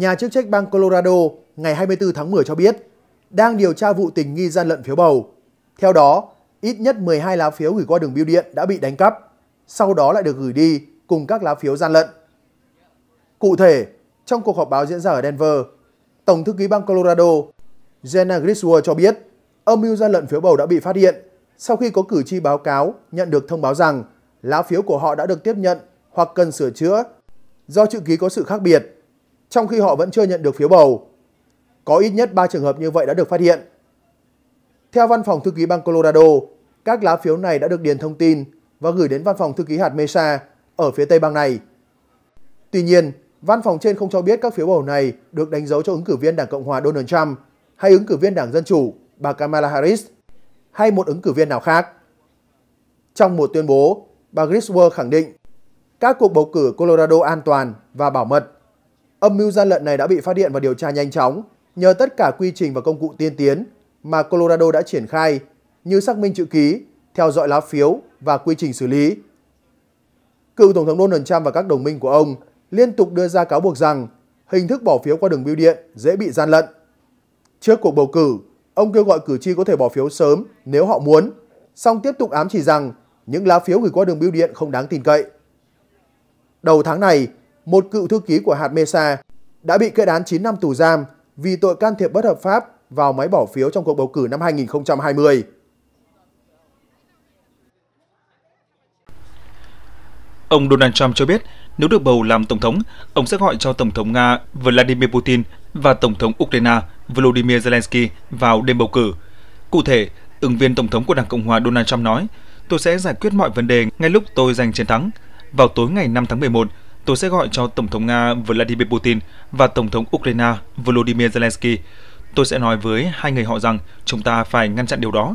nhà chức trách bang Colorado ngày 24 tháng 10 cho biết đang điều tra vụ tình nghi gian lận phiếu bầu. Theo đó, ít nhất 12 lá phiếu gửi qua đường bưu điện đã bị đánh cắp, sau đó lại được gửi đi cùng các lá phiếu gian lận. Cụ thể, trong cuộc họp báo diễn ra ở Denver, Tổng thư ký bang Colorado Jenna Griswold cho biết âm mưu gian lận phiếu bầu đã bị phát hiện sau khi có cử tri báo cáo nhận được thông báo rằng lá phiếu của họ đã được tiếp nhận hoặc cần sửa chữa do chữ ký có sự khác biệt trong khi họ vẫn chưa nhận được phiếu bầu. Có ít nhất 3 trường hợp như vậy đã được phát hiện. Theo văn phòng thư ký bang Colorado, các lá phiếu này đã được điền thông tin và gửi đến văn phòng thư ký hạt Mesa ở phía tây bang này. Tuy nhiên, văn phòng trên không cho biết các phiếu bầu này được đánh dấu cho ứng cử viên Đảng Cộng hòa Donald Trump hay ứng cử viên Đảng Dân Chủ bà Kamala Harris hay một ứng cử viên nào khác. Trong một tuyên bố, bà Griswold khẳng định các cuộc bầu cử Colorado an toàn và bảo mật Âm mưu gian lận này đã bị phát hiện và điều tra nhanh chóng nhờ tất cả quy trình và công cụ tiên tiến mà Colorado đã triển khai như xác minh chữ ký, theo dõi lá phiếu và quy trình xử lý. Cựu Tổng thống Donald Trump và các đồng minh của ông liên tục đưa ra cáo buộc rằng hình thức bỏ phiếu qua đường bưu điện dễ bị gian lận. Trước cuộc bầu cử, ông kêu gọi cử tri có thể bỏ phiếu sớm nếu họ muốn, song tiếp tục ám chỉ rằng những lá phiếu gửi qua đường bưu điện không đáng tin cậy. Đầu tháng này, một cựu thư ký của hạt Mesa, đã bị kết án 9 năm tù giam vì tội can thiệp bất hợp pháp vào máy bỏ phiếu trong cuộc bầu cử năm 2020. Ông Donald Trump cho biết, nếu được bầu làm tổng thống, ông sẽ gọi cho tổng thống Nga Vladimir Putin và tổng thống Ukraine Volodymyr Zelensky vào đêm bầu cử. Cụ thể, ứng viên tổng thống của Đảng Cộng hòa Donald Trump nói, "Tôi sẽ giải quyết mọi vấn đề ngay lúc tôi giành chiến thắng. Vào tối ngày 5 tháng 11, tôi sẽ gọi cho Tổng thống Nga Vladimir Putin và Tổng thống Ukraine Volodymyr Zelensky. Tôi sẽ nói với hai người họ rằng chúng ta phải ngăn chặn điều đó.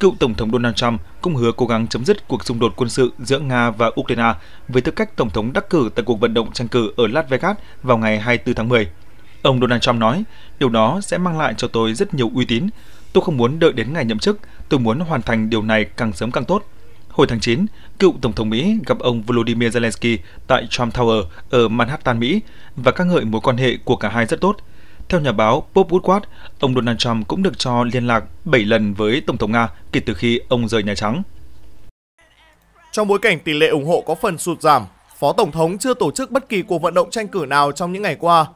Cựu Tổng thống Donald Trump cũng hứa cố gắng chấm dứt cuộc xung đột quân sự giữa Nga và Ukraine với tư cách Tổng thống đắc cử tại cuộc vận động tranh cử ở Las Vegas vào ngày 24 tháng 10. Ông Donald Trump nói, điều đó sẽ mang lại cho tôi rất nhiều uy tín. Tôi không muốn đợi đến ngày nhậm chức, tôi muốn hoàn thành điều này càng sớm càng tốt. Hồi tháng 9, cựu Tổng thống Mỹ gặp ông Volodymyr Zelensky tại Trump Tower ở Manhattan, Mỹ và các ngợi mối quan hệ của cả hai rất tốt. Theo nhà báo Bob Woodward, ông Donald Trump cũng được cho liên lạc 7 lần với Tổng thống Nga kể từ khi ông rời Nhà Trắng. Trong bối cảnh tỷ lệ ủng hộ có phần sụt giảm, Phó Tổng thống chưa tổ chức bất kỳ cuộc vận động tranh cử nào trong những ngày qua.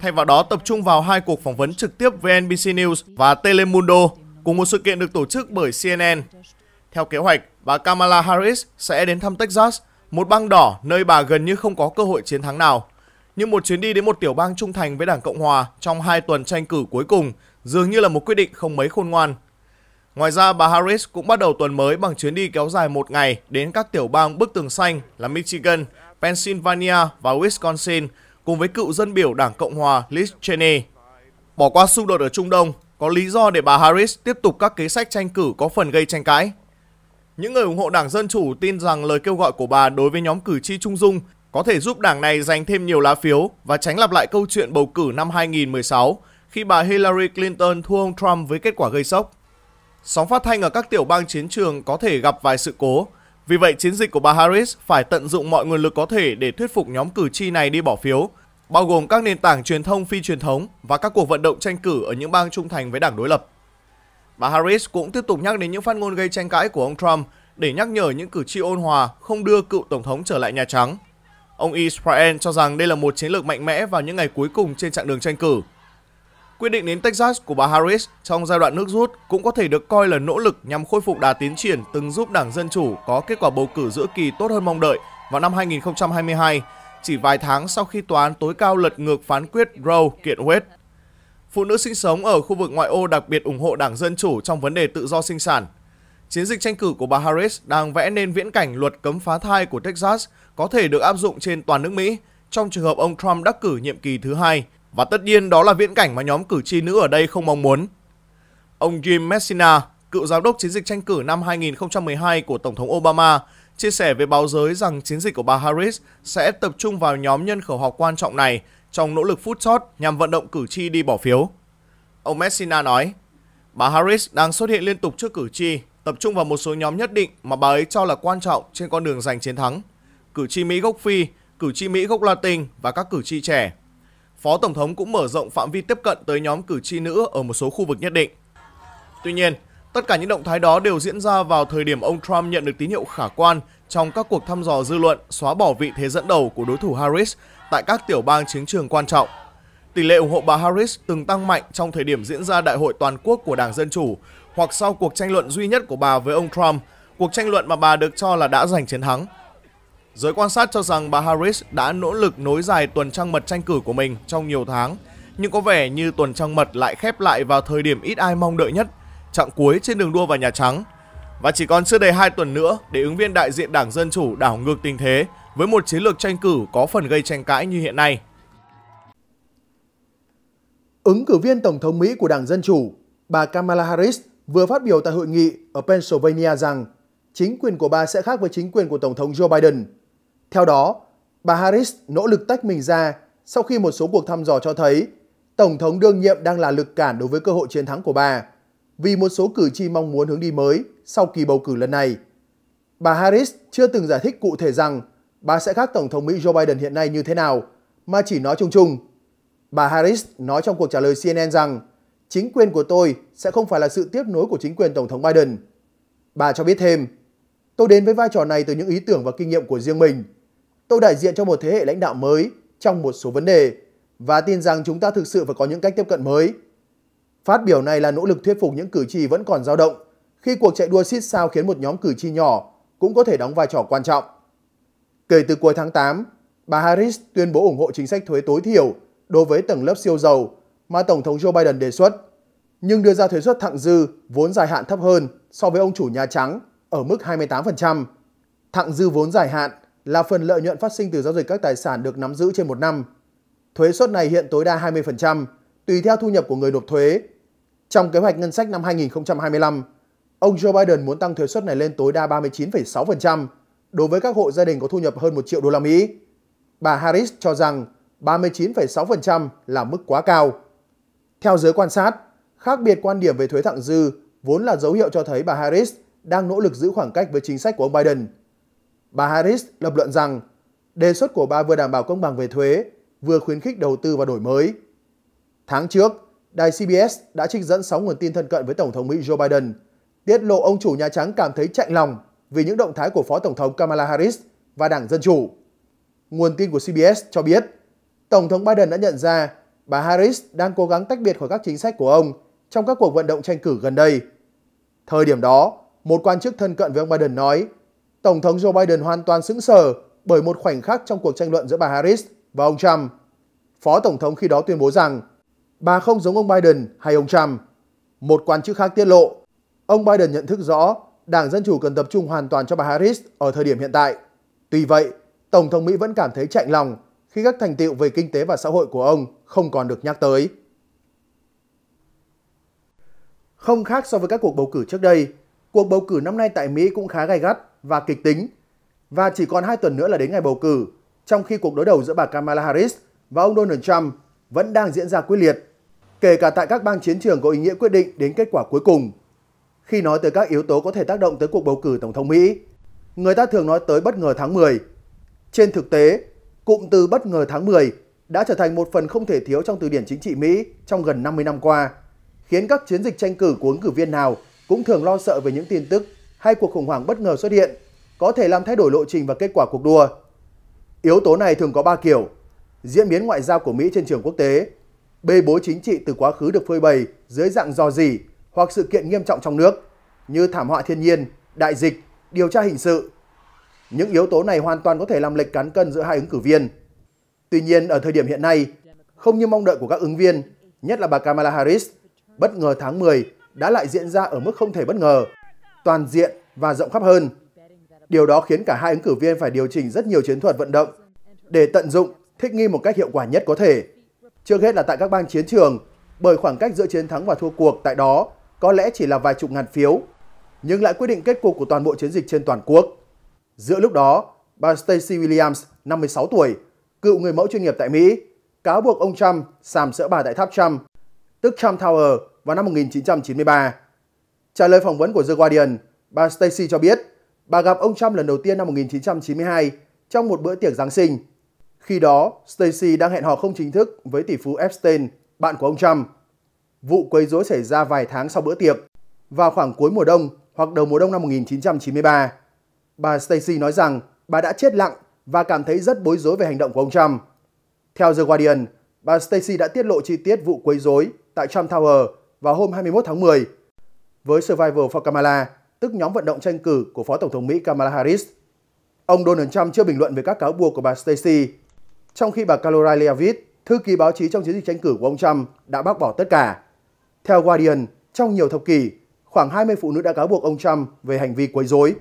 Thay vào đó tập trung vào hai cuộc phỏng vấn trực tiếp với NBC News và Telemundo cùng một sự kiện được tổ chức bởi CNN. Theo kế hoạch, bà Kamala Harris sẽ đến thăm Texas, một bang đỏ nơi bà gần như không có cơ hội chiến thắng nào. Nhưng một chuyến đi đến một tiểu bang trung thành với Đảng Cộng Hòa trong hai tuần tranh cử cuối cùng dường như là một quyết định không mấy khôn ngoan. Ngoài ra, bà Harris cũng bắt đầu tuần mới bằng chuyến đi kéo dài một ngày đến các tiểu bang bức tường xanh là Michigan, Pennsylvania và Wisconsin cùng với cựu dân biểu Đảng Cộng Hòa Liz Cheney. Bỏ qua xung đột ở Trung Đông có lý do để bà Harris tiếp tục các kế sách tranh cử có phần gây tranh cãi những người ủng hộ Đảng Dân Chủ tin rằng lời kêu gọi của bà đối với nhóm cử tri Trung Dung có thể giúp đảng này giành thêm nhiều lá phiếu và tránh lặp lại câu chuyện bầu cử năm 2016 khi bà Hillary Clinton thua ông Trump với kết quả gây sốc. Sóng phát thanh ở các tiểu bang chiến trường có thể gặp vài sự cố, vì vậy chiến dịch của bà Harris phải tận dụng mọi nguồn lực có thể để thuyết phục nhóm cử tri này đi bỏ phiếu, bao gồm các nền tảng truyền thông phi truyền thống và các cuộc vận động tranh cử ở những bang trung thành với đảng đối lập. Bà Harris cũng tiếp tục nhắc đến những phát ngôn gây tranh cãi của ông Trump để nhắc nhở những cử tri ôn hòa không đưa cựu tổng thống trở lại Nhà Trắng. Ông Israel cho rằng đây là một chiến lược mạnh mẽ vào những ngày cuối cùng trên chặng đường tranh cử. Quyết định đến Texas của bà Harris trong giai đoạn nước rút cũng có thể được coi là nỗ lực nhằm khôi phục đà tiến triển từng giúp Đảng Dân Chủ có kết quả bầu cử giữa kỳ tốt hơn mong đợi vào năm 2022, chỉ vài tháng sau khi tòa án tối cao lật ngược phán quyết Roe kiện Wade phụ nữ sinh sống ở khu vực ngoại ô đặc biệt ủng hộ Đảng Dân Chủ trong vấn đề tự do sinh sản. Chiến dịch tranh cử của bà Harris đang vẽ nên viễn cảnh luật cấm phá thai của Texas có thể được áp dụng trên toàn nước Mỹ trong trường hợp ông Trump đắc cử nhiệm kỳ thứ hai, và tất nhiên đó là viễn cảnh mà nhóm cử tri nữ ở đây không mong muốn. Ông Jim Messina, cựu giám đốc chiến dịch tranh cử năm 2012 của Tổng thống Obama, chia sẻ với báo giới rằng chiến dịch của bà Harris sẽ tập trung vào nhóm nhân khẩu học quan trọng này trong nỗ lực phút chót nhằm vận động cử tri đi bỏ phiếu. Ông Messina nói, bà Harris đang xuất hiện liên tục trước cử tri, tập trung vào một số nhóm nhất định mà bà ấy cho là quan trọng trên con đường giành chiến thắng. Cử tri Mỹ gốc Phi, cử tri Mỹ gốc Latin và các cử tri trẻ. Phó Tổng thống cũng mở rộng phạm vi tiếp cận tới nhóm cử tri nữ ở một số khu vực nhất định. Tuy nhiên, tất cả những động thái đó đều diễn ra vào thời điểm ông Trump nhận được tín hiệu khả quan trong các cuộc thăm dò dư luận xóa bỏ vị thế dẫn đầu của đối thủ Harris tại các tiểu bang chính trường quan trọng. Tỷ lệ ủng hộ bà Harris từng tăng mạnh trong thời điểm diễn ra đại hội toàn quốc của Đảng Dân Chủ hoặc sau cuộc tranh luận duy nhất của bà với ông Trump, cuộc tranh luận mà bà được cho là đã giành chiến thắng. Giới quan sát cho rằng bà Harris đã nỗ lực nối dài tuần trăng mật tranh cử của mình trong nhiều tháng, nhưng có vẻ như tuần trăng mật lại khép lại vào thời điểm ít ai mong đợi nhất, chặng cuối trên đường đua vào Nhà Trắng – và chỉ còn chưa đầy 2 tuần nữa để ứng viên đại diện Đảng Dân Chủ đảo ngược tình thế với một chiến lược tranh cử có phần gây tranh cãi như hiện nay. Ứng cử viên Tổng thống Mỹ của Đảng Dân Chủ, bà Kamala Harris vừa phát biểu tại hội nghị ở Pennsylvania rằng chính quyền của bà sẽ khác với chính quyền của Tổng thống Joe Biden. Theo đó, bà Harris nỗ lực tách mình ra sau khi một số cuộc thăm dò cho thấy Tổng thống đương nhiệm đang là lực cản đối với cơ hội chiến thắng của bà vì một số cử tri mong muốn hướng đi mới sau kỳ bầu cử lần này. Bà Harris chưa từng giải thích cụ thể rằng bà sẽ khác Tổng thống Mỹ Joe Biden hiện nay như thế nào, mà chỉ nói chung chung. Bà Harris nói trong cuộc trả lời CNN rằng chính quyền của tôi sẽ không phải là sự tiếp nối của chính quyền Tổng thống Biden. Bà cho biết thêm, tôi đến với vai trò này từ những ý tưởng và kinh nghiệm của riêng mình. Tôi đại diện cho một thế hệ lãnh đạo mới trong một số vấn đề và tin rằng chúng ta thực sự phải có những cách tiếp cận mới. Phát biểu này là nỗ lực thuyết phục những cử tri vẫn còn dao động khi cuộc chạy đua xít sao khiến một nhóm cử tri nhỏ cũng có thể đóng vai trò quan trọng. Kể từ cuối tháng 8, bà Harris tuyên bố ủng hộ chính sách thuế tối thiểu đối với tầng lớp siêu giàu mà Tổng thống Joe Biden đề xuất, nhưng đưa ra thuế suất thặng dư vốn dài hạn thấp hơn so với ông chủ Nhà Trắng ở mức 28%. Thặng dư vốn dài hạn là phần lợi nhuận phát sinh từ giao dịch các tài sản được nắm giữ trên một năm. Thuế suất này hiện tối đa 20%, tùy theo thu nhập của người nộp thuế. Trong kế hoạch ngân sách năm 2025, Ông Joe Biden muốn tăng thuế suất này lên tối đa 39,6% đối với các hộ gia đình có thu nhập hơn 1 triệu đô la Mỹ. Bà Harris cho rằng 39,6% là mức quá cao. Theo giới quan sát, khác biệt quan điểm về thuế thặng dư vốn là dấu hiệu cho thấy bà Harris đang nỗ lực giữ khoảng cách với chính sách của ông Biden. Bà Harris lập luận rằng đề xuất của bà vừa đảm bảo công bằng về thuế, vừa khuyến khích đầu tư và đổi mới. Tháng trước, đài CBS đã trích dẫn 6 nguồn tin thân cận với Tổng thống Mỹ Joe Biden – tiết lộ ông chủ Nhà Trắng cảm thấy chạnh lòng vì những động thái của Phó Tổng thống Kamala Harris và Đảng Dân Chủ. Nguồn tin của CBS cho biết, Tổng thống Biden đã nhận ra bà Harris đang cố gắng tách biệt khỏi các chính sách của ông trong các cuộc vận động tranh cử gần đây. Thời điểm đó, một quan chức thân cận với ông Biden nói, Tổng thống Joe Biden hoàn toàn sững sờ bởi một khoảnh khắc trong cuộc tranh luận giữa bà Harris và ông Trump. Phó Tổng thống khi đó tuyên bố rằng, bà không giống ông Biden hay ông Trump. Một quan chức khác tiết lộ, Ông Biden nhận thức rõ Đảng Dân Chủ cần tập trung hoàn toàn cho bà Harris ở thời điểm hiện tại. Tuy vậy, Tổng thống Mỹ vẫn cảm thấy chạnh lòng khi các thành tiệu về kinh tế và xã hội của ông không còn được nhắc tới. Không khác so với các cuộc bầu cử trước đây, cuộc bầu cử năm nay tại Mỹ cũng khá gay gắt và kịch tính. Và chỉ còn 2 tuần nữa là đến ngày bầu cử, trong khi cuộc đối đầu giữa bà Kamala Harris và ông Donald Trump vẫn đang diễn ra quyết liệt, kể cả tại các bang chiến trường có ý nghĩa quyết định đến kết quả cuối cùng khi nói tới các yếu tố có thể tác động tới cuộc bầu cử Tổng thống Mỹ. Người ta thường nói tới bất ngờ tháng 10. Trên thực tế, cụm từ bất ngờ tháng 10 đã trở thành một phần không thể thiếu trong từ điển chính trị Mỹ trong gần 50 năm qua, khiến các chiến dịch tranh cử của ứng cử viên nào cũng thường lo sợ về những tin tức hay cuộc khủng hoảng bất ngờ xuất hiện, có thể làm thay đổi lộ trình và kết quả cuộc đua. Yếu tố này thường có 3 kiểu. Diễn biến ngoại giao của Mỹ trên trường quốc tế, bê bối chính trị từ quá khứ được phơi bày dưới dạng dò dỉ hoặc sự kiện nghiêm trọng trong nước như thảm họa thiên nhiên, đại dịch, điều tra hình sự. Những yếu tố này hoàn toàn có thể làm lệch cán cân giữa hai ứng cử viên. Tuy nhiên, ở thời điểm hiện nay, không như mong đợi của các ứng viên, nhất là bà Kamala Harris, bất ngờ tháng 10 đã lại diễn ra ở mức không thể bất ngờ, toàn diện và rộng khắp hơn. Điều đó khiến cả hai ứng cử viên phải điều chỉnh rất nhiều chiến thuật vận động để tận dụng, thích nghi một cách hiệu quả nhất có thể. Trước hết là tại các bang chiến trường, bởi khoảng cách giữa chiến thắng và thua cuộc tại đó có lẽ chỉ là vài chục ngàn phiếu, nhưng lại quyết định kết cục của toàn bộ chiến dịch trên toàn quốc. Giữa lúc đó, bà Stacey Williams, 56 tuổi, cựu người mẫu chuyên nghiệp tại Mỹ, cáo buộc ông Trump sàm sỡ bà tại tháp Trump, tức Trump Tower vào năm 1993. Trả lời phỏng vấn của The Guardian, bà Stacey cho biết bà gặp ông Trump lần đầu tiên năm 1992 trong một bữa tiệc Giáng sinh. Khi đó, Stacey đang hẹn hò không chính thức với tỷ phú Epstein, bạn của ông Trump vụ quấy rối xảy ra vài tháng sau bữa tiệc, vào khoảng cuối mùa đông hoặc đầu mùa đông năm 1993. Bà Stacy nói rằng bà đã chết lặng và cảm thấy rất bối rối về hành động của ông Trump. Theo The Guardian, bà Stacy đã tiết lộ chi tiết vụ quấy rối tại Trump Tower vào hôm 21 tháng 10 với Survival for Kamala, tức nhóm vận động tranh cử của Phó Tổng thống Mỹ Kamala Harris. Ông Donald Trump chưa bình luận về các cáo buộc của bà Stacy, trong khi bà Kalora Leavitt, thư ký báo chí trong chiến dịch tranh cử của ông Trump, đã bác bỏ tất cả. Theo Guardian, trong nhiều thập kỷ, khoảng 20 phụ nữ đã cáo buộc ông Trump về hành vi quấy rối.